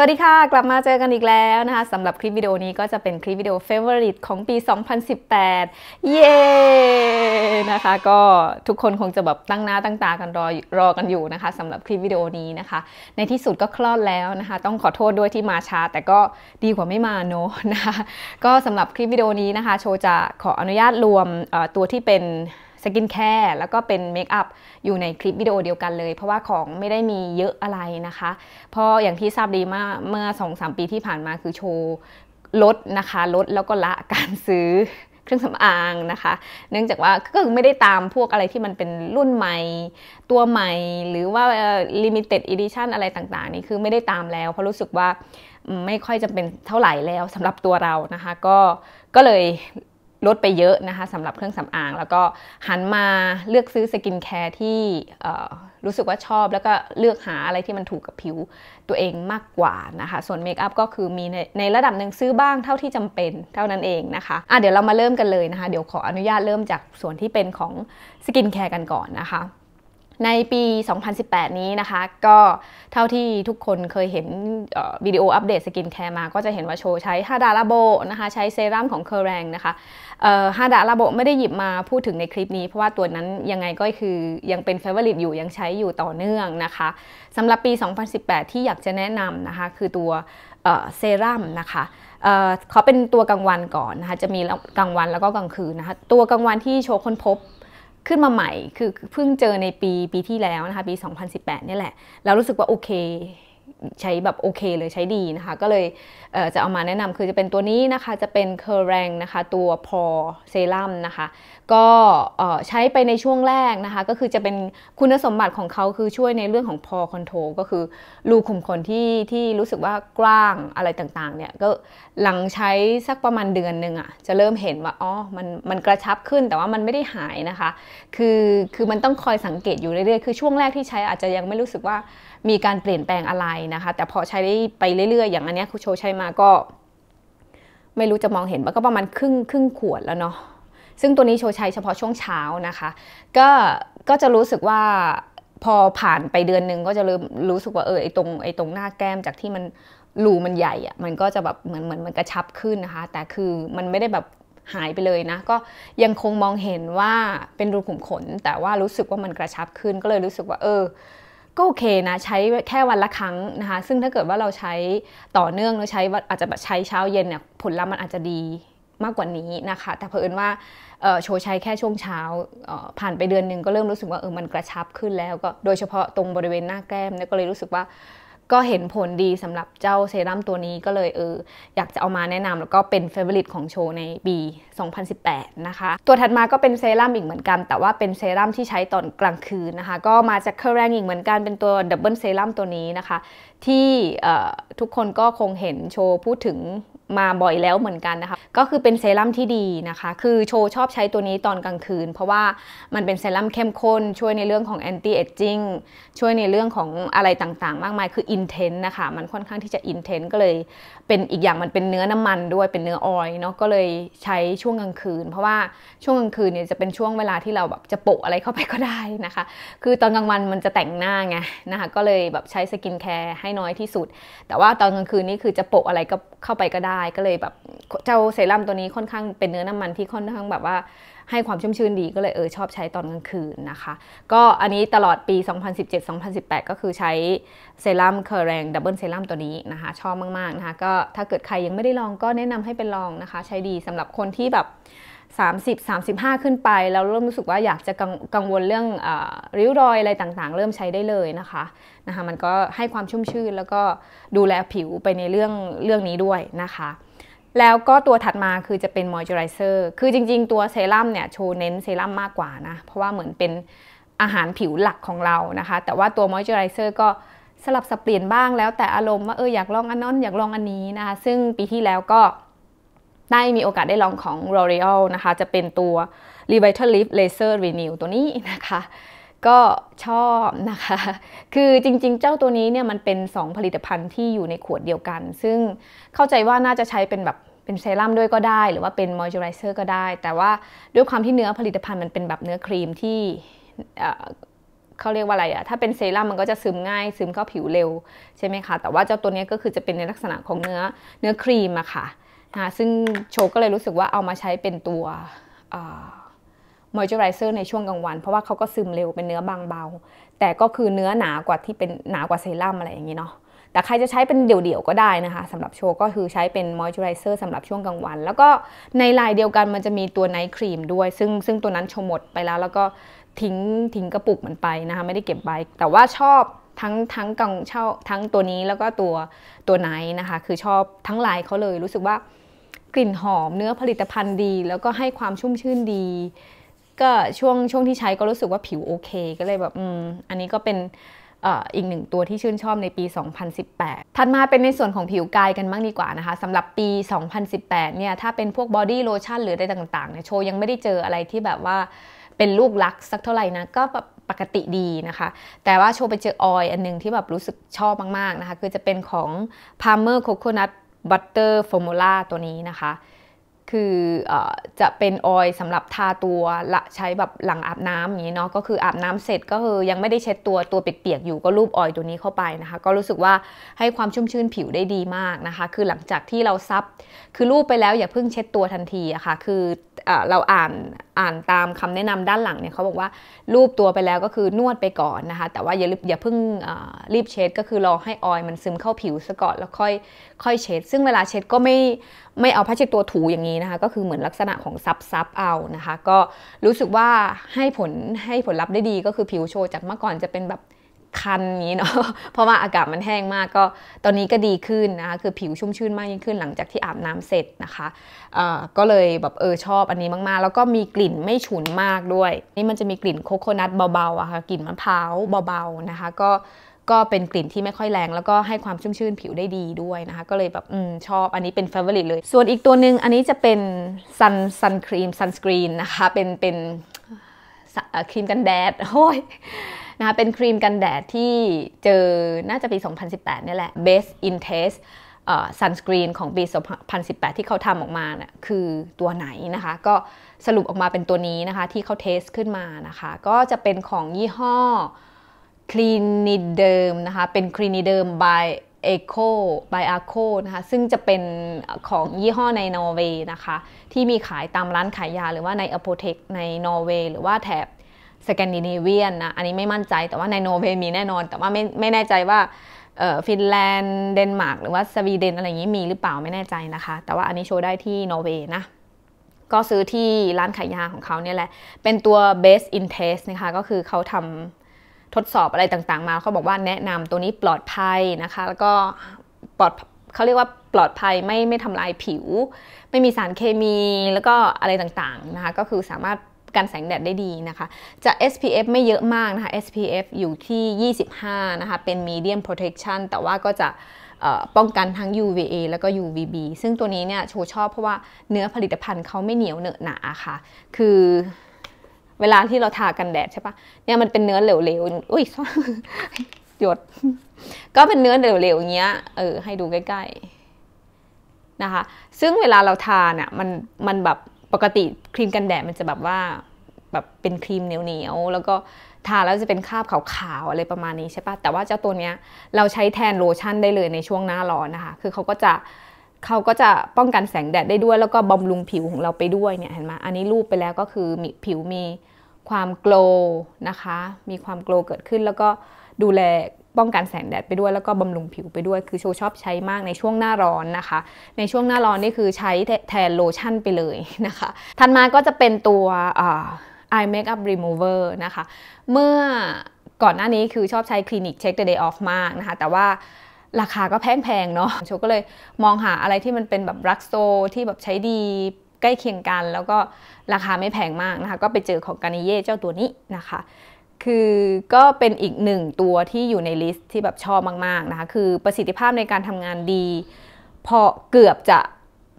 สวัสดีค่ะกลับมาเจอกันอีกแล้วนะคะสำหรับคลิปวิดีโอนี้ก็จะเป็นคลิปวิดีโอเฟเวอร์ิตของปี2018 เย้นะคะก็ทุกคนคงจะแบบตั้งหน้าตั้งตากันรอรอกันอยู่นะคะสำหรับคลิปวิดีโอนี้นะคะ ในที่สุดก็คลอดแล้วนะคะต้องขอโทษด้วยที่มาช้าแต่ก็ดีกว่าไม่มาเนาะนะคะก็สำหรับคลิปวิดีโอนี้นะคะ โชจะขออนุญาตรวมตัวที่เป็นกินแคร์แล้วก็เป็นเมคอัพอยู่ในคลิปวิดีโอเดียวกันเลย เพราะว่าของไม่ได้มีเยอะอะไรนะคะเพราะอย่างที่ทราบดีมาเมื่อ2มปีที่ผ่านมาคือโชว์ลดนะคะ ลดแล้วก็ละการซื้อเครื่องสำอางนะคะเนื่องจากว่าก็ไม่ได้ตามพวกอะไรที่มันเป็นรุ่นใหม่ตัวใหม่หรือว่า l ิ m i t e d อ d i t i o n อะไรต่างๆ นี่คือไม่ได้ตามแล้ว เพราะรู้สึกว่าไม่ค่อยจะเป็นเท่าไหร่แล้วสำหรับตัวเรานะคะ ก็ก็เลยลดไปเยอะนะคะสำหรับเครื่องสำอางแล้วก็หันมาเลือกซื้อสกินแคร์ที่รู้สึกว่าชอบ แล้วก็เลือกหาอะไรที่มันถูกกับผิวตัวเองมากกว่านะคะ ส่วนเมคอัพก็คือมีในในระดับหนึ่งซื้อบ้างเท่าที่จำเป็นเท่านั้นเองนะคะะเดี๋ยวเรามาเริ่มกันเลยนะคะเดี๋ยวขออนุญาตเริ่มจากส่วนที่เป็นของสกินแคร์กันก่อนนะคะในปี 2018 นี้นะคะ ก็เท่าที่ทุกคนเคยเห็นวิดีโออัปเดตสกินแคร์มา ก็จะเห็นว่าโชว์ใช้ฮาดาลาโบนะคะใช้เซรั่มของเคอร์แรงนะคะฮาดาลาโบไม่ได้หยิบมาพูดถึงในคลิปนี้ เพราะว่าตัวนั้นยังไงก็คือยังเป็นเฟเวอร์ลิตอยู่ ยังใช้อยู่ต่อเนื่องนะคะสำหรับปี 2018 ที่อยากจะแนะนำนะคะคือตัวเซรั่มนะคะเขาเป็นตัวกลางวันก่อนนะคะจะมีกลางวันแล้วก็กลางคืนนะคะตัวกลางวันที่โชว์ค้นพบขึ้นมาใหม่คือเพิ่งเจอในปีปีที่แล้วนะคะ ปี 2018นี่แหละ แล้วรู้สึกว่าโอเคใช้แบบโอเคเลยใช้ดีนะคะ ก็เลยจะเอามาแนะนำคือจะเป็นตัวนี้นะคะจะเป็นเคอร์แรงนะคะ ตัวพอเซรั่มนะคะก็ใช้ไปในช่วงแรกนะคะ ก็คือจะเป็นคุณสมบัติของเขาคือช่วยในเรื่องของพอคอนโทรก็คือรูขุมขนที่ที่รู้สึกว่ากว้างอะไรต่างๆเนี่ยก็หลังใช้สักประมาณเดือนหนึ่งอะ่ะจะเริ่มเห็นว่าอ๋อมันมันกระชับขึ้นแต่ว่ามันไม่ได้หายนะคะ คือคือมันต้องคอยสังเกตอยู่เรื่อยๆคือช่วงแรกที่ใช้อาจจะยังไม่รู้สึกว่ามีการเปลี่ยนแปลงอะไรนะคะ แต่พอใช้ไปเรื่อยๆ อย่างอันนี้คุณโชใช้มาก็ไม่รู้จะมองเห็นมันก็ประมาณครึ่งครึ่งขวดแล้วเนาะซึ่งตัวนี้โชว์ชัยเฉพาะช่วงเช้านะคะ ก็ก็จะรู้สึกว่าพอผ่านไปเดือนหนึ่งก็จะเริ่มรู้สึกว่าเออไอตรงไอตรงหน้าแก้มจากที่มันรูมันใหญ่อะมันก็จะแบบเหมือนเหมือนมันกระชับขึ้นนะคะแต่คือมันไม่ได้แบบหายไปเลยนะก็ยังคงมองเห็นว่าเป็นรูขุมขน แต่ว่ารู้สึกว่ามันกระชับขึ้นก็เลยรู้สึกว่าเออก็โอเคนะ ใช้แค่วันละครั้งนะคะซึ่งถ้าเกิดว่าเราใช้ต่อเนื่องเราใช้อาจจะใช้เช้าเย็นเนี่ยผลลัพธ์มันอาจจะดีมากกว่านี้นะคะ แต่เพอ่นว่าโชว์ใช้แค่ช่วงเช้าผ่านไปเดือนหนึ่งก็เริ่มรู้สึกว่าเออมันกระชับขึ้นแล้วก็โดยเฉพาะตรงบริเวณหน้าแก้มเนี่ยก็เลยรู้สึกว่าก็เห็นผลดีสำหรับเจ้าเซรั่มตัวนี้ก็เลยเอออยากจะเอามาแนะนำแล้วก็เป็นเฟเวอร์ลิตของโชว์ในปี2018นะคะตัวถัดมาก็เป็นเซรั่มอีกเหมือนกัน แต่ว่าเป็นเซรั่มที่ใช้ตอนกลางคืนนะคะก็มาจากเคอร์แรงอีกเหมือนกันเป็นตัวดับเบิลเซรั่มตัวนี้นะคะ ที่ทุกคนก็คงเห็นโชว์พูดถึงมาบ่อยแล้วเหมือนกันนะคะก็คือเป็นเซรั่มที่ดีนะคะคือโชว์ชอบใช้ตัวนี้ตอนกลางคืนเพราะว่ามันเป็นเซรั่มเข้มข้นช่วยในเรื่องของแอนตี้เอจจิ้งช่วยในเรื่องของอะไรต่างๆ มากมายคืออินเทนต์นะคะมันค่อนข้างที่จะอินเทนต์ก็เลย เป็นอีกอย่างมันเป็นเนื้อน้ำมันด้วยเป็นเนื้อออยเนาะก็เลยใช้ช่วงกลางคืน เพราะว่าช่วงกลางคืนเนี่ยจะเป็นช่วงเวลาที่เราแบบจะโปะอะไรเข้าไปก็ได้นะคะ คือตอนกลางวันมันจะแต่งหน้าไงนะคะก็เลยแบบใช้สกินแคร์ให้น้อยที่สุด แต่ว่าตอนกลางคืนนี่คือจะโปะอะไรก็เข้าไปก็ได้ได้ก็เลยแบบเจ้าเซรั่มตัวนี้ค่อนข้างเป็นเนื้อน้ำมันที่ค่อนข้างแบบว่าให้ความชุ่มชื้นดีก็เลยเออชอบใช้ตอนกลางคืนนะคะ ก็อันนี้ตลอดปี 2017-2018 ก็คือใช้เซรั่มเคอร์แรงดับเบิลเซรั่มตัวนี้นะคะชอบมากๆนะคะ ก็ถ้าเกิดใครยังไม่ได้ลองก็แนะนำให้ไปลองนะคะใช้ดีสำหรับคนที่แบบ30 35 ขึ้นไป แล้วเริ่มรู้สึกว่าอยากจะกังกงวลเรื่องอริ้วรอยอะไรต่างๆ เริ่มใช้ได้เลยนะคะนะคะมันก็ให้ความชุ่มชื่นแล้วก็ดูแลผิวไปในเรื่องเรื่องนี้ด้วยนะคะ แล้วก็ตัวถัดมาคือจะเป็นมอยเจอไรเซอร์คือจริงๆ ตัวเซรั่มเนี่ยโชว์เน้นเซรั่มมากกว่านะ เพราะว่าเหมือนเป็นอาหารผิวหลักของเรานะคะ แต่ว่าตัวมอยเจอไรเซอร์ก็สลับสับเปลี่ยนบ้าง แล้วแต่อารมณ์ว่าเอออยากลองอันนั้นอยากลองอันนี้นะคะซึ่งปีที่แล้วก็ได้มีโอกาสได้ลองของ L'Oreal นะคะ จะเป็นตัว Revital Lift Laser Renew ตัวนี้นะคะ ก็ชอบนะคะ คือจริงๆเจ้าตัวนี้เนี่ยมันเป็น 2 ผลิตภัณฑ์ที่อยู่ในขวดเดียวกัน ซึ่งเข้าใจว่าน่าจะใช้เป็นแบบเป็นเซรั่มด้วยก็ได้หรือว่าเป็นมอยส์เจอไรเซอร์ก็ได้ แต่ว่าด้วยความที่เนื้อผลิตภัณฑ์มันเป็นแบบเนื้อครีมที่เขาเรียกว่าอะไรอะถ้าเป็นเซรั่มมันก็จะซึมง่ายซึมเข้าผิวเร็วใช่ไหมคะแต่ว่าเจ้าตัวนี้ก็คือจะเป็นในลักษณะของเนื้อเนื้อครีมอะค่ะนะซึ่งโชก็เลยรู้สึกว่าเอามาใช้เป็นตัวมอยเจอร์ไรเซอร์ในช่วงกลางวัน เพราะว่าเขาก็ซึมเร็วเป็นเนื้อบางเบา แต่ก็คือเนื้อหนากว่าที่เป็นหนากว่าเซรั่มอะไรอย่างนี้เนาะแต่ใครจะใช้เป็นเดี่ยวๆก็ได้นะคะสำหรับโชก็คือใช้เป็นมอยเจอร์ไรเซอร์สำหรับช่วงกลางวัน แล้วก็ในลายเดียวกันมันจะมีตัวไนท์ครีมด้วย ซึ่งซึ่งตัวนั้นโชหมดไปแล้วแล้วก็ทิ้งทิ้งกระปุกมันไปนะคะไม่ได้เก็บไว้แต่ว่าชอบทั้งทั้งกองเช่าทั้งตัวนี้แล้วก็ตัวตัวไหนนะคะ คือชอบทั้งลายเขาเลยรู้สึกว่ากลิ่นหอมเนื้อผลิตภัณฑ์ดีแล้วก็ให้ความชุ่มชื่นดี ก็ช่วงช่วงที่ใช้ก็รู้สึกว่าผิวโอเคก็เลยแบบอืมอันนี้ก็เป็นอีกหนึ่งตัวที่ชื่นชอบในปี 2018 ถัดมาเป็นในส่วนของผิวกายกันบ้างดีกว่านะคะสำหรับปี 2018 เนี่ยถ้าเป็นพวกบอดี้โลชั่นหรืออะไรต่างๆเนี่ยโชยังไม่ได้เจออะไรที่แบบว่าเป็นรูปลักษ์สักเท่าไหร่นะก็แบบปกติดีนะคะ แต่ว่าโชว์ไปเจอออยอันนึงที่แบบรู้สึกชอบมากๆนะคะคือจะเป็นของ Palmer Coconut Butter Formula ตัวนี้นะคะคืออจะเป็นออยสำหรับทาตัวละใช้แบบหลังอาบน้ำอย่างนี้เนาะก็คืออาบน้ำเสร็จก็คือยังไม่ได้เช็ดตัว ตัวเปียกๆอยู่ก็รูปออยตัวนี้เข้าไปนะคะก็รู้สึกว่าให้ความชุ่มชื่นผิวได้ดีมากนะคะ คือหลังจากที่เราซับคือรูปไปแล้วอย่าเพิ่งเช็ดตัวทันทีอะคะ่ะคืออเราอ่านอ่านตามคำแนะนำด้านหลังเนี่ยเขาบอกว่ารูปตัวไปแล้วก็คือนวดไปก่อนนะคะ แต่ว่าอย่าอย่าเพิ่งรีบเช็ด ก็คือรอให้ออยมันซึมเข้าผิวซะก่อนแล้วค่อยค่อยเช็ดซึ่งเวลาเช็ดก็ไม่ไม่เอาผ้าเช็ดตัวถูอย่างนี้นะคะก็คือเหมือนลักษณะของซับซับเอานะคะ ก็รู้สึกว่าให้ผลให้ผลลัพธ์ได้ดีก็คือผิวโชว์จากเมื่อก่อนจะเป็นแบบคันนี้เนาะเพราะว่าอากาศมันแห้งมากก็ตอนนี้ก็ดีขึ้นนะคะคือผิวชุ่มชื่นมากยิ่งขึ้นหลังจากที่อาบน้ำเสร็จนะคะก็เลยแบบเออชอบอันนี้มากๆ แล้วก็มีกลิ่นไม่ฉุนมากด้วย นี่มันจะมีกลิ่นโคโคนัทเบาๆอะค่ะกลิ่นมะพร้าวเบาๆนะคะก็ก็เป็นกลิ่นที่ไม่ค่อยแรงแล้วก็ให้ความชุ่มชื่นผิวได้ดีด้วยนะคะ ก็เลยแบบอชอบอันนี้เป็นฟเวอร์ลิทเลย ส่วนอีกตัวหนึ่งอันนี้จะเป็นซันซันครีมซันสกรีนนะคะ เป็น เป็นครีมกันแดดโอ้ยนะคะเป็นครีมกันแดดที่เจอน่าจะปี 2018นี่แหละ Best in t e s t ซันสกรีนของปี 2018 ที่เขาทำออกมาเนะ่ยคือตัวไหนนะคะ ก็สรุปออกมาเป็นตัวนี้นะคะ ที่เขาเทสขึ้นมานะคะ ก็จะเป็นของยี่ห้อคลินิเดิมนะคะ เป็นคลินิเดิม by เอโค y a อาโคนะคะ ซึ่งจะเป็นของยี่ห้อในนอร์เวย์นะคะ ที่มีขายตามร้านขายยาหรือว่าในอโพเทคในนอร์เวย์หรือว่าแถบสแกนดิเนเวียนนะ อันนี้ไม่มั่นใจแต่ว่าในนอร์เวย์มีแน่นอน แต่ว่าไม่ไม่แน่ใจว่าฟินแลนด์เดนมาร์กหรือว่าสวีเดน อะไรอย่างนี้มีหรือเปล่าไม่แน่ใจนะคะ แต่ว่าอันนี้โชว์ได้ที่นอร์เวย์นะก็ซื้อที่ร้านขายยาของเขาเนี่ยแหละเป็นตัว b e s t in test นะคะก็คือเขาทำทดสอบอะไรต่าง ๆ มาเขาบอกว่าแนะนำตัวนี้ปลอดภัยนะคะ แล้วก็ปลอดเขาเรียกว่าปลอดภัยไม่ไม่ทำลายผิว ไม่มีสารเคมีแล้วก็อะไรต่าง ๆ นะคะ ก็คือสามารถกันแสงแดดได้ดีนะคะ จะ SPF ไม่เยอะมากนะคะ SPF อยู่ที่ 25 นะคะ เป็น medium protection แต่ว่าก็จะป้องกันทั้ง UVA แล้วก็ UVB ซึ่งตัวนี้เนี่ยโชชอบเพราะว่าเนื้อผลิตภัณฑ์เขาไม่เหนียวเหนอะหนาค่ะคือเวลาที่เราทากันแดดใช่ปะเนี่ยมันเป็นเนื้อเหลวๆอุ้ยหยด ก็เป็นเนื้อเหลวๆอย่างเงี้ยเออให้ดูใกล้ ๆ นะคะ ซึ่งเวลาเราทาเนี่ยมันมันแบบปกติครีมกันแดดมันจะแบบว่าแบบเป็นครีมเหนียวๆแล้วก็ทาแล้วจะเป็นคราบขาวๆอะไรประมาณนี้ใช่ปะแต่ว่าเจ้าตัวเนี้ยเราใช้แทนโลชั่นได้เลยในช่วงหน้าร้อนนะคะคือเขาก็จะเขาก็จะป้องกันแสงแดดได้ด้วยแล้วก็บำรุงผิวของเราไปด้วยเนี่ย เห็นไหมอันนี้รูปไปแล้วก็คือผิวมีความโกลนะคะ มีความโกลเกิดขึ้นแล้วก็ดูแลป้องกันแสงแดดไปด้วยแล้วก็บำรุงผิวไปด้วย คือโชชอบใช้มากในช่วงหน้าร้อนนะคะ ในช่วงหน้าร้อนนี่คือใช้แทนโลชั่นไปเลยนะคะ ทันมาก็จะเป็นตัว eye makeup remover นะคะ เมื่อก่อนหน้านี้คือชอบใช้คลินิกเช็ค the day off มากนะคะ แต่ว่าราคาก็แพงๆ เนาะโชก็เลยมองหาอะไรที่มันเป็นแบบรักโซที่แบบใช้ดีใกล้เคียงกันแล้วก็ราคาไม่แพงมากนะคะ ก็ไปเจอของกานิเย่เจ้าตัวนี้นะคะ คือก็เป็นอีกหนึ่งตัวที่อยู่ในลิสต์ที่แบบชอบมากๆนะคะ คือประสิทธิภาพในการทำงานดีพอเกือบจะ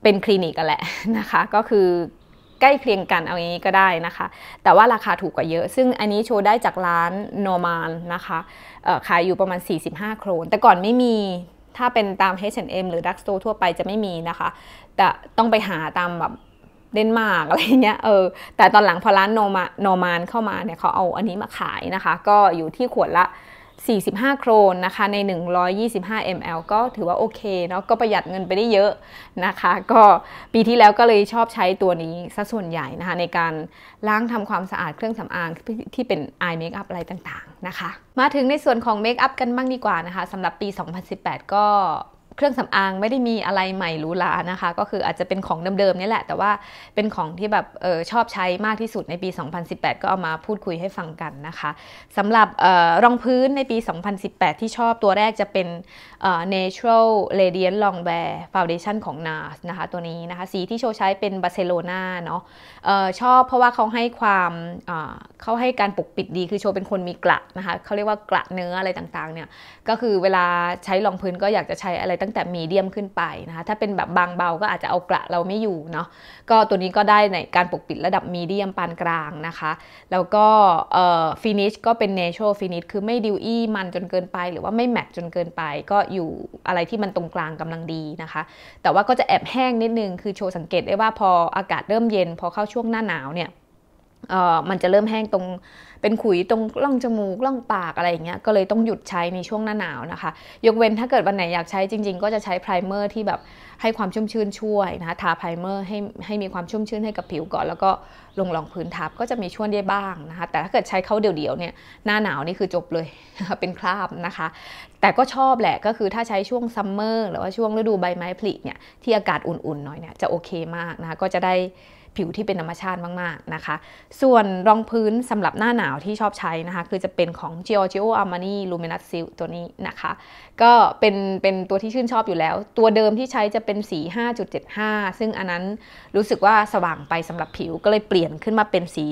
เป็นคลินิกกันแหละนะคะ ก็คือใกล้เคียงกันเอาอย่างนี้ก็ได้นะคะ แต่ว่าราคาถูกกว่าเยอะ ซึ่งอันนี้โชว์ได้จากร้านโนมานนะคะขายอยู่ประมาณ 45โครนแต่ก่อนไม่มีถ้าเป็นตาม H&M หรือ Dark Store ทั่วไปจะไม่มีนะคะ แต่ต้องไปหาตามแบบเดนมาร์กอะไรเงี้ยเออแต่ตอนหลังพอร้านโนมาโนมานเข้ามาเนี่ยเขาเอาอันนี้มาขายนะคะ ก็อยู่ที่ขวดละ 45 โครนนะคะใน 125 ml ก็ถือว่าโอเคเนาะก็ประหยัดเงินไปได้เยอะนะคะ ก็ปีที่แล้วก็เลยชอบใช้ตัวนี้ซะส่วนใหญ่นะคะ ในการล้างทำความสะอาดเครื่องสำอางที่เป็นอายเมคอัพอะไรต่างๆนะคะ มาถึงในส่วนของเมคอัพกันบ้างดีกว่านะคะสำหรับปี 2018 ก็เครื่องสำอางไม่ได้มีอะไรใหม่หรูหรานะคะ ก็คืออาจจะเป็นของเดิมๆนี่แหละ แต่ว่าเป็นของที่แบบออชอบใช้มากที่สุดในปี 2018 ก็เอามาพูดคุยให้ฟังกันนะคะสำหรับออรองพื้นในปี 2018 ที่ชอบตัวแรกจะเป็น Natural Radiant Longwear Foundation ของ NARS นะคะตัวนี้นะคะ สีที่โชว์ใช้เป็นบาร์เซโลนาเนาะชอบเพราะว่าเขาให้ความเขาให้การปกปิดดี คือโชว์เป็นคนมีกระนะคะเขาเรียกว่ากระเนื้ออะไรต่างๆเนี่ยก็คือเวลาใช้รองพื้นก็อยากจะใช้อะไรตั้งตั้งแต่มีเดียมขึ้นไปนะคะ ถ้าเป็นแบบบางเบาก็อาจจะเอากระเราไม่อยู่เนาะ ก็ตัวนี้ก็ได้ในการปกปิดระดับมีเดียมปานกลางนะคะ แล้วก็ฟินิชก็เป็นเนเชอร์ฟินิชคือไม่ดิวอี้มันจนเกินไปหรือว่าไม่แมทจนเกินไป ก็อยู่อะไรที่มันตรงกลางกำลังดีนะคะ แต่ว่าก็จะแอบแห้งนิดนึง คือโชว์สังเกตได้ว่าพออากาศเริ่มเย็น พอเข้าช่วงหน้าหนาวเนี่ยออมันจะเริ่มแห้งตรงเป็นขุยตรงร่องจมูกร่องปากอะไรอย่างเงี้ยก็เลยต้องหยุดใช้ในช่วงหน้าหนาวนะคะยกเว้นถ้าเกิดวันไหนอยากใช้จริงๆก็จะใช้ไพรเมอร์ที่แบบให้ความชุ่มชื้นช่วยนะคะทาไพรเมอร์ให้ให้มีความชุ่มชื้นให้กับผิวก่อนแล้วก็ลงรองพื้นทับก็จะมีช่วงได้บ้างนะคะ แต่ถ้าเกิดใช้เขาเดี่ยวๆเนี่ยหน้าหนาวนี่คือจบเลยเป็นคราบนะคะ แต่ก็ชอบแหละก็คือถ้าใช้ช่วงซัมเมอร์หรือว่าช่วงฤดูใบไม้ผลิเนี่ยที่อากาศอุ่นๆหน่อยเนี่ยจะโอเคมากนะคะก็จะได้ผิวที่เป็นธรรมชาติมาก ๆ นะคะ ส่วนรองพื้นสำหรับหน้าหนาวที่ชอบใช้นะคะ คือจะเป็นของ Giorgio Armani Luminous Silk ตัวนี้นะคะ ก็เป็นเป็นตัวที่ชื่นชอบอยู่แล้ว ตัวเดิมที่ใช้จะเป็นสี 5.75 ซึ่งอันนั้นรู้สึกว่าสว่างไปสำหรับผิวก็เลยเปลี่ยนขึ้นมาเป็นสี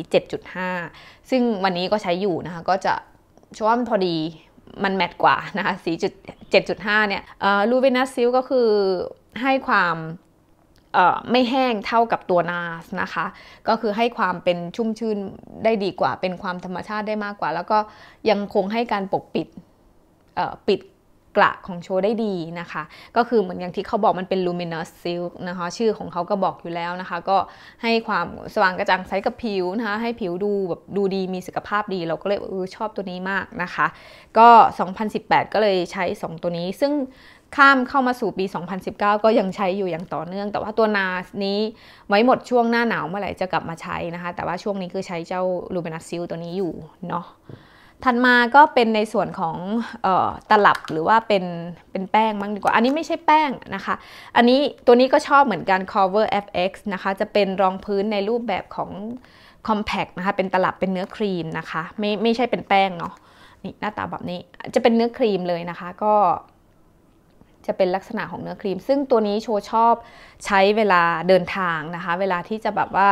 7.5 ซึ่งวันนี้ก็ใช้อยู่นะคะ ก็จะชอ่พอดีมันแมทกว่านะคะสีจุด7.5 เนี่ยลูเวนัสซิลก็คือให้ความไม่แห้งเท่ากับตัวนาสนะคะ ก็คือให้ความเป็นชุ่มชื่นได้ดีกว่า เป็นความธรรมชาติได้มากกว่า แล้วก็ยังคงให้การปกปิดปิดกระของโชว์ได้ดีนะคะ ก็คือเหมือนอย่างที่เขาบอกมันเป็น luminous silk นะคะ ชื่อของเขาก็บอกอยู่แล้วนะคะ ก็ให้ความสว่างกระจ่างใสกับผิวนะคะ ให้ผิวดูแบบดูดี มีสุขภาพดี เราก็เลยเออชอบตัวนี้มากนะคะ ก็ 2018 ก็เลยใช้ 2 ตัวนี้ ซึ่งข้ามเข้ามาสู่ปี 2019 ก็ยังใช้อยู่อย่างต่อเนื่อง แต่ว่าตัวนาสนี้ไว้หมดช่วงหน้าหนาวเมื่อไหร่จะกลับมาใช้นะคะ แต่ว่าช่วงนี้คือใช้เจ้าลูเบนัสซิลตัวนี้อยู่เนาะถัดมาก็เป็นในส่วนของออตลับหรือว่าเป็นเป็นแป้งบ้างดีกว่าอันนี้ไม่ใช่แป้งนะคะอันนี้ตัวนี้ก็ชอบเหมือนกัน cover fx นะคะจะเป็นรองพื้นในรูปแบบของ compact นะคะเป็นตลับเป็นเนื้อครีมนะคะไม่ไม่ใช่เป็นแป้งเนาะนี่หน้าตาแบบนี้จะเป็นเนื้อครีมเลยนะคะก็จะเป็นลักษณะของเนื้อครีม ซึ่งตัวนี้โชว์ชอบใช้เวลาเดินทางนะคะเวลาที่จะแบบว่า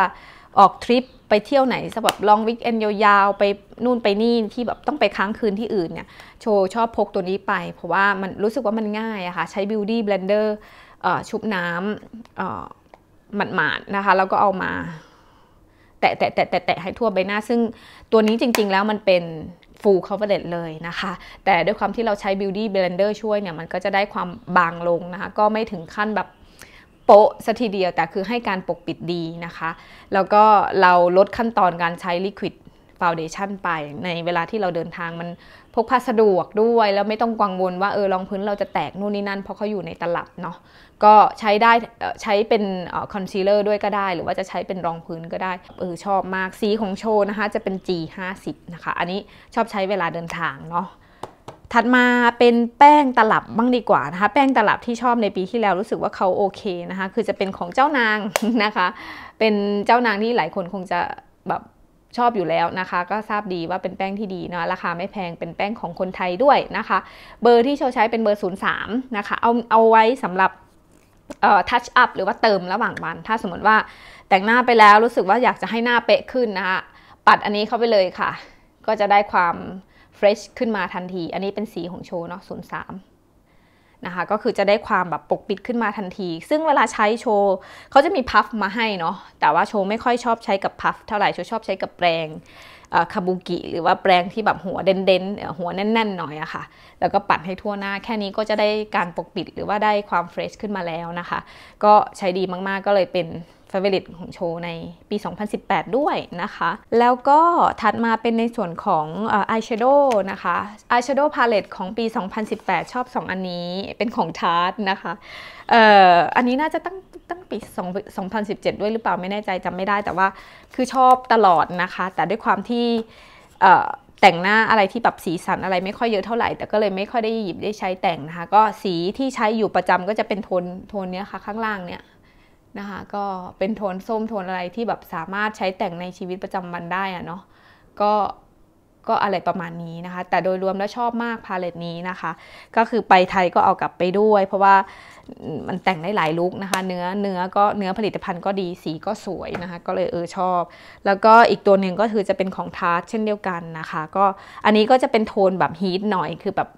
ออกทริปไปเที่ยวไหนสำหรับลองวิกเอนยาวๆไปนู่นไปนี่ที่แบบต้องไปค้างคืนที่อื่นเนี่ยโชชอบพกตัวนี้ไป เพราะว่ามันรู้สึกว่ามันง่ายอะคะ่ะใช้บิวตี้เบลนเดอร์ชุบน้ำหมาดๆนะคะแล้วก็เอามาแตะแตะแตะแตะให้ทั่วใบหน้า ซึ่งตัวนี้จริงๆแล้วมันเป็นฟู l l c o v e r a เลยนะคะ แต่ด้วยความที่เราใช้บิวตี้เบลนเดอร์ช่วยเนี่ยมันก็จะได้ความบางลงนะคะก็ไม่ถึงขั้นแบบโป๊ะสัทีเดียวแต่คือให้การปกปิดดีนะคะ แล้วก็เราลดขั้นตอนการใช้ลิควิดฟาวเดชันไป ในเวลาที่เราเดินทางมันพกพาสะดวกด้วย แล้วไม่ต้องกังวลว่าเออรองพื้นเราจะแตกนู่นนี่นั่นเพราะเขาอยู่ในตลับเนาะก็ใช้ได้ใช้เป็นคอนซีลเลอร์ด้วยก็ได้หรือว่าจะใช้เป็นรองพื้นก็ได้ เออชอบมาก สีของโชว์นะคะ จะเป็น G50 นะคะ อันนี้ชอบใช้เวลาเดินทางเนาะถัดมาเป็นแป้งตลับบ้างดีกว่านะคะ แป้งตลับที่ชอบในปีที่แล้วรู้สึกว่าเขาโอเคนะคะ คือจะเป็นของเจ้านางนะคะ เป็นเจ้านางที่หลายคนคงจะแบบชอบอยู่แล้วนะคะ ก็ทราบดีว่าเป็นแป้งที่ดีเนาะราคาไม่แพงเป็นแป้งของคนไทยด้วยนะคะ เบอร์ที่โชว์ใช้เป็นเบอร์03นะคะ เอาเอาไว้สำหรับเออ่ทัชอัพหรือว่าเติมระหว่างวัน ถ้าสมมติว่าแต่งหน้าไปแล้วรู้สึกว่าอยากจะให้หน้าเป๊ะขึ้นนะคะปัดอันนี้เข้าไปเลยค่ะ ก็จะได้ความเฟรชขึ้นมาทันที อันนี้เป็นสีของโชว์เนาะศูนย์สามนะคะ ก็คือจะได้ความแบบปกปิดขึ้นมาทันที ซึ่งเวลาใช้โชว์เขาจะมีพัฟมาให้เนาะ แต่ว่าโชว์ไม่ค่อยชอบใช้กับพัฟเท่าไหร่ โชว์ชอบใช้กับแปรงคาบูกิหรือว่าแปรงที่แบบหัวเด่นๆ หัวแน่นๆหน่อยอะค่ะ แล้วก็ปัดให้ทั่วหน้าแค่นี้ก็จะได้การปกปิดหรือว่าได้ความเฟรชขึ้นมาแล้วนะคะ ก็ใช้ดีมากๆก็เลยเป็นเว v o ตของโชว์ในปี 2018 ด้วยนะคะ แล้วก็ถัดมาเป็นในส่วนของอายแชโดว์นะคะอายแชโดว์พาเลตของปี 2018 ชอบ 2 อันนี้เป็นของทาร์ตนะคะอันนี้น่าจะตั้ง ตั้งปี 2017 ด้วยหรือเปล่าไม่แน่ใจจำไม่ได้แต่ว่าคือชอบตลอดนะคะ แต่ด้วยความที่แต่งหน้าอะไรที่ปรับสีสันอะไร ไม่ค่อยเยอะเท่าไหร่ แต่ก็เลยไม่ค่อยได้หยิบได้ใช้แต่งนะคะก็สีที่ใช้อยู่ประจำก็จะเป็นโทนโทนนี้ค่ะข้างล่างเนี่ยนะคะก็เป็นโทนส้มโทนอะไรที่แบบสามารถใช้แต่งในชีวิตประจำวันได้อะเนาะก็ก็อะไรประมาณนี้นะคะแต่โดยรวมแล้วชอบมากพาเลตนี้นะคะก็คือไปไทยก็เอากลับไปด้วย เพราะว่ามันแต่งได้หลายลุคนะคะเนื้อเนื้อก็เนื้อผลิตภัณฑ์ก็ดีสีก็สวยนะคะก็เลยเออชอบ แล้วก็อีกตัวหนึ่งก็คือจะเป็นของทาร์กเช่นเดียวกันนะคะก็อันนี้ก็จะเป็นโทนแบบฮีทหน่อยคือแบบ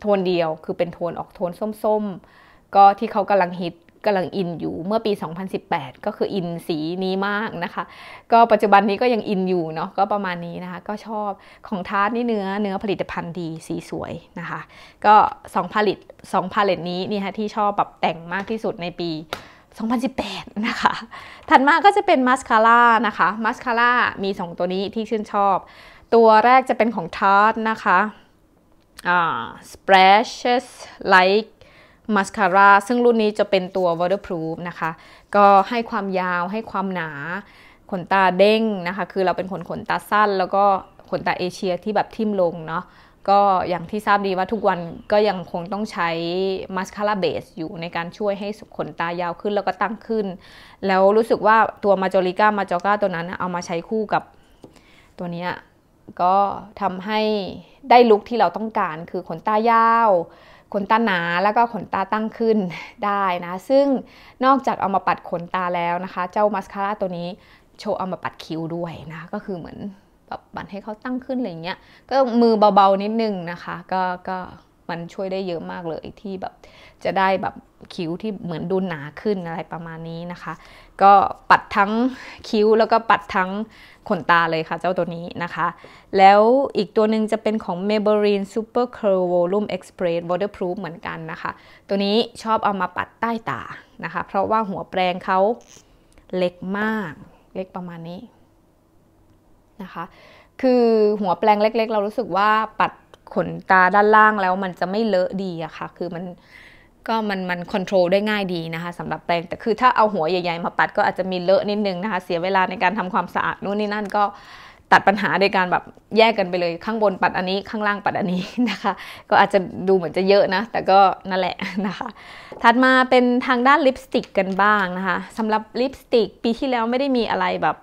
โทนเดียว คือเป็นโทนออกโทนส้มๆก็ที่เขากำลังฮิตกำลังอินอยู่เมื่อปี 2018 ก็คืออินสีนี้มากนะคะก็ปัจจุบันนี้ก็ยังอินอยู่เนาะก็ประมาณนี้นะคะ ก็ชอบของทาร์ตนี่เนื้อเนื้อผลิตภัณฑ์ดีสีสวยนะคะก็2ผลิต2พาเลตนี้นี่ฮะที่ชอบแบบแต่งมากที่สุดในปี 2018 นะคะถัดมาก็จะเป็นมาสคาร่านะคะมาสคาร่ามี 2 ตัวนี้ที่ชื่นชอบ ตัวแรกจะเป็นของทาร์ตนะคะ uh, splashes like มาสคาร่าซึ่งรุ่นนี้จะเป็นตัว waterproof นะคะก็ให้ความยาวให้ความหนา ขนตาเด้งนะคะ คือเราเป็นคนขนตาสั้นแล้วก็ ขนตาเอเชียที่แบบทิ่มลงเนาะก็อย่างที่ทราบดีว่าทุกวันก็ยังคงต้องใช้มาสคาร่าเบสอยู่ในการช่วยให้ขนตายาวขึ้นแล้วก็ตั้งขึ้น แล้วรู้สึกว่าตัวมาจอริก้ามาจอก้าตัวนั้นเอามาใช้คู่กับ ตัวนี้ก็ทำให้ได้ลุคที่เราต้องการคือขนตายาวขนตาหนาแล้วก็ขนตาตั้งขึ้นได้นะ ซึ่งนอกจากเอามาปัดขนตาแล้วนะคะ เจ้ามาสคาร่าตัวนี้โชว์เอามาปัดคิ้วด้วยนะก็คือเหมือนแบบปัดให้เขาตั้งขึ้นอะไรเงี้ยก็มือเบาๆนิดนึงนะคะก็ก็มันช่วยได้เยอะมากเลยที่แบบจะได้แบบคิ้วที่เหมือนดูหนาขึ้นอะไรประมาณนี้นะคะ ก็ปัดทั้งคิ้วแล้วก็ปัดทั้งขนตาเลยค่ะเจ้าตัวนี้นะคะ แล้วอีกตัวหนึ่งจะเป็นของ Maybelline Super Curl Volume Express Waterproof เหมือนกันนะคะ ตัวนี้ชอบเอามาปัดใต้ตานะคะ เพราะว่าหัวแปรงเขาเล็กมากเล็กประมาณนี้ นะคะ คือหัวแปรงเล็กๆ เรารู้สึกว่าปัดขนตาด้านล่างแล้วมันจะไม่เลอะดีอะค่ะคือมันก็มันมันควบคุมได้ง่ายดีนะคะสำหรับแปรงแต่คือถ้าเอาหัวใหญ่ ๆมาปัดก็อาจจะมีเลอะนิดนึงนะคะ เสียเวลาในการทำความสะอาดนู่นนี่นั่นก็ตัดปัญหาโดยการแบบแยกกันไปเลยข้างบนปัดอันนี้ข้างล่างปัดอันนี้นะคะ ก็อาจจะดูเหมือนจะเยอะนะแต่ก็นั่นแหละนะคะ ถัดมาเป็นทางด้านลิปสติกกันบ้างนะคะสำหรับลิปสติกปีที่แล้วไม่ได้มีอะไรแบบ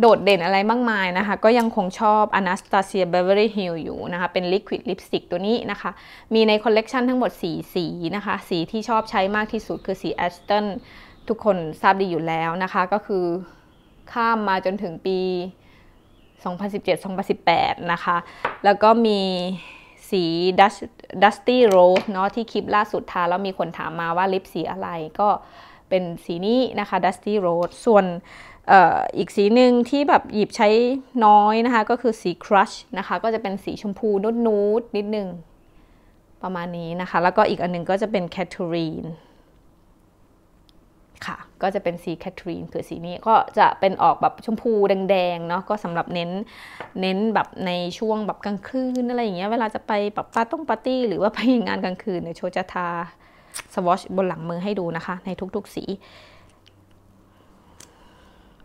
โดดเด่นอะไรมากมายนะคะก็ยังคงชอบ Anastasia Beverly Hills อยู่นะคะ เป็น Liquid Lipstick ตัวนี้นะคะ มีในคอลเลกชันทั้งหมด4สีนะคะ สีที่ชอบใช้มากที่สุดคือสี Aston ทุกคนทราบดีอยู่แล้วนะคะก็คือข้ามมาจนถึงปี 2017-2018 นะคะ แล้วก็มีสี Dusty Rose เนาะที่คลิปล่าสุดทาแล้วมีคนถามมาว่าลิปสีอะไรก็เป็นสีนี้นะคะ Dusty Rose ส่วนอีกสีหนึ่งที่แบบหยิบใช้น้อยนะคะ ก็คือสีคร s ชนะคะก็จะเป็นสีชมพูนูดๆนิดนึง ประมาณนี้นะคะ แล้วก็อีกอันนึงก็จะเป็นแคทเธอรีนค่ะ ก็จะเป็นสีแคทรีนคือสีนี้ก็จะเป็นออกแบบชมพูแดงๆเนาะก็สำหรับเน้นเน้นแบบในช่วงแบบกลางคืนอะไรอย่างเงี้ยเวลาจะไปแบบปาร์ต้งปาร์ตี้หรือว่าไปงานกลางคืนเนี่ยโชจะทา สวอชบนหลังมือให้ดูนะคะ ในทุก ๆสี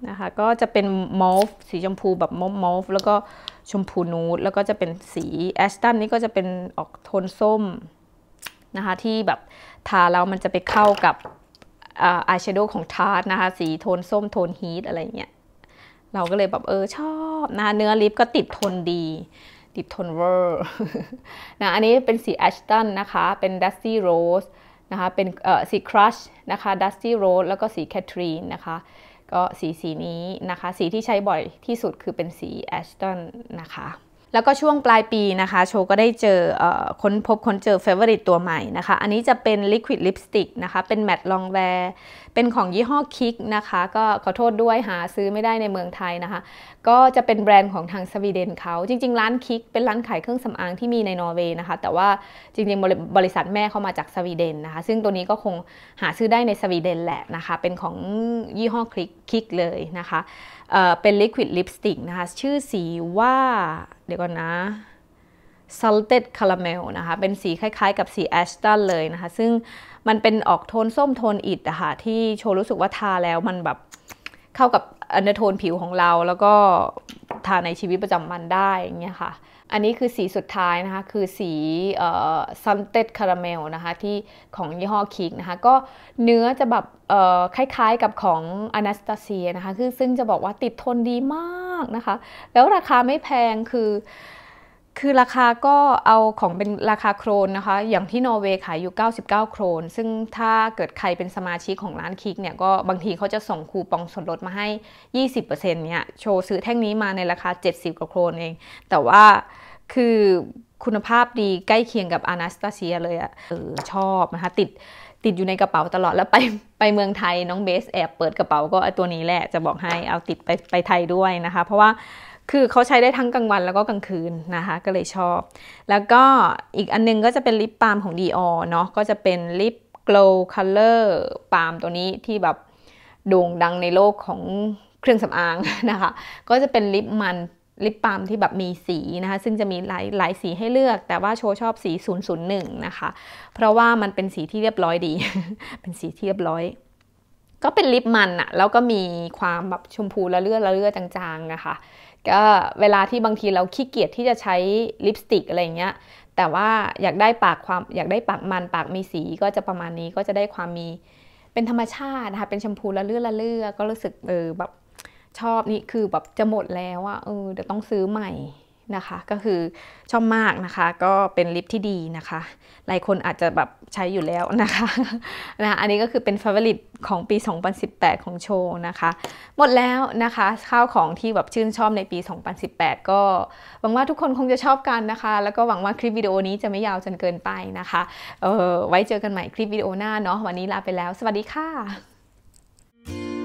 นะคะก็จะเป็นมอฟสีชมพูแบบมอฟมอฟแล้วก็ชมพูนูดแล้วก็จะเป็นสีแอชตันนี่ก็จะเป็นออกโทนส้มนะคะที่แบบทาแล้วมันจะไปเข้ากับอายแชโดว์ของทาร์ตนะคะ สีโทนส้มโทนฮีทอะไรเงี้ยเราก็เลยแบบเออชอบนะเนื้อลิปก็ติดทนดี ติดทนเวอร์นะอันนี้เป็นสีแอชตันนะคะ เป็นดัสซี่โรสนะคะเป็นสีครัชนะคะดัสซี่โรสแล้วก็สีแคทรีนนะคะก็สีสีนี้นะคะ สีที่ใช้บ่อยที่สุดคือเป็นสีแอชตันนะคะแล้วก็ช่วงปลายปีนะคะโชก็ได้เจอค้นพบค้นเจอเฟเวอริตตัวใหม่นะคะ อันนี้จะเป็นลิควิดลิปสติกนะคะ เป็นแมตต์ลองแวร์เป็นของยี่ห้อคิกนะคะ ก็ขอโทษด้วยหาซื้อไม่ได้ในเมืองไทยนะคะ ก็จะเป็นแบรนด์ของทางสวีเดนเขาจริงๆ ร้านคิกเป็นร้านขายเครื่องสำอางที่มีในนอร์เวย์นะคะ แต่ว่าจริง ๆ บริษัทแม่เขามาจากสวีเดนนะคะ ซึ่งตัวนี้ก็คงหาซื้อได้ในสวีเดนแหละนะคะเป็นของยี่ห้อคิกคิกเลยนะคะเป็นลิควิดลิปสติกนะคะ ชื่อสีว่า เดี๋ยวก่อนนะ salted caramel นะคะ เป็นสีคล้ายๆ กับสีแอชตันเลยนะคะ ซึ่งมันเป็นออกโทน ส้มโทนอิดอะคะ่ะที่โชว์รู้สึกว่าทาแล้วมันแบบเข้ากับอันโทนผิวของเราแล้วก็ทานในชีวิตประจำวันได้อย่างเงี้ยค่ะ อันนี้คือสีสุดท้ายนะคะ คือสีซันเต็ดคาราเมลนะคะที่ของยี่ห้อคิกนะคะ ก็เนื้อจะแบบคล้ายๆกับของอนาสตาเซียนะคะ คือซึ่งจะบอกว่าติดทนดีมากนะคะ แล้วราคาไม่แพงคือคือราคาก็เอาของเป็นราคาโครนนะคะ อย่างที่นอร์เวย์ขายอยู่ 99 โครน ซึ่งถ้าเกิดใครเป็นสมาชิกของร้านคิกเนี่ย ก็บางทีเขาจะส่งคูปองส่วนลดมาให้ 20%เนี่ย โชว์ซื้อแท่งนี้มาในราคา 70กว่าโครนเอง แต่ว่าคือคุณภาพดีใกล้เคียงกับอานาสตาเซียเลยอะ่ะชอบนะคะติดติดอยู่ในกระเป๋าตลอดแล้วไปไปเมืองไทยน้องเบสแอบเปิดกระเป๋า ก็ตัวนี้แหละจะบอกให้เอาติดไปไปไทยด้วยนะคะ เพราะว่าคือเขาใช้ได้ทั้งกลางวันแล้วก็กลางคืนนะคะ ก็เลยชอบ แล้วก็อีกอันนึงก็จะเป็นลิปปาล์มของ Dior เนาะก็จะเป็นลิป glow color ปาล์มตัวนี้ที่แบบโด่งดังในโลกของเครื่องสำอางนะคะ ก็จะเป็นลิปมันลิปปัมที่แบบมีสีนะคะซึ่งจะมีหลายหลายสีให้เลือก แต่ว่าโชชอบสี 001 นะคะเพราะว่ามันเป็นสีที่เรียบร้อยดี เป็นสีที่เรียบร้อย ก็เป็นลิปมันอะแล้วก็มีความแบบชมพูละเลือดละเลือดจางๆนะคะก็เวลาที่บางทีเราขี้เกียจที่จะใช้ลิปสติกอะไรเงี้ยแต่ว่าอยากได้ปากความอยากได้ปากมันปากมีสีก็จะประมาณนี้ก็จะได้ความมีเป็นธรรมชาตินะคะเป็นชมพูละเลือดละเลือก็รู้สึกเออแบบชอบนี่คือแบบจะหมดแล้วอะเออเดี๋ยวต้องซื้อใหม่นะคะ ก็คือชอบมากนะคะ ก็เป็นลิปที่ดีนะคะ หลายคนอาจจะแบบใช้อยู่แล้วนะคะนะอันนี้ก็คือเป็น f ว v o r i t e ของปี 2018 ของโชว์นะคะ หมดแล้วนะคะข้าวของที่แบบชื่นชอบในปี 2018 ก็หวังว่าทุกคนคงจะชอบกันนะคะ แล้วก็หวังว่าคลิปวิดีโอนี้จะไม่ยาวจนเกินไปนะคะเออไว้เจอกันใหม่คลิปวิดีโอหน้าเนาะวันนี้ลาไปแล้ว สวัสดีค่ะ